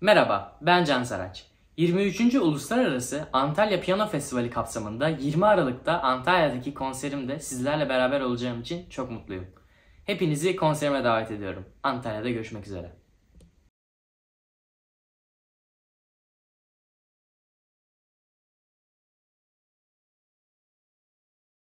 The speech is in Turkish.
Merhaba, ben Can Saraç. 23. Uluslararası Antalya Piyano Festivali kapsamında 20 Aralık'ta Antalya'daki konserimde sizlerle beraber olacağım için çok mutluyum. Hepinizi konserime davet ediyorum. Antalya'da görüşmek üzere.